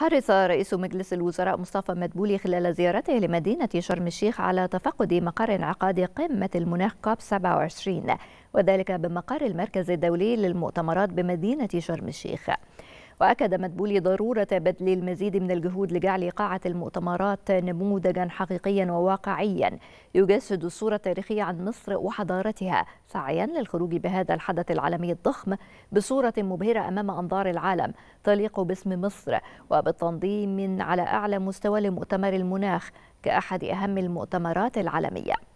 حرص رئيس مجلس الوزراء مصطفى مدبولي خلال زيارته لمدينة شرم الشيخ على تفقد مقر انعقاد قمة المناخ كوب 27 وذلك بمقر المركز الدولي للمؤتمرات بمدينة شرم الشيخ وأكد مدبولي ضرورة بذل المزيد من الجهود لجعل قاعة المؤتمرات نموذجا حقيقيا وواقعيا يجسد الصورة التاريخية عن مصر وحضارتها سعيا للخروج بهذا الحدث العالمي الضخم بصورة مبهرة أمام أنظار العالم تليق باسم مصر وبالتنظيم على أعلى مستوى لمؤتمر المناخ كأحد أهم المؤتمرات العالمية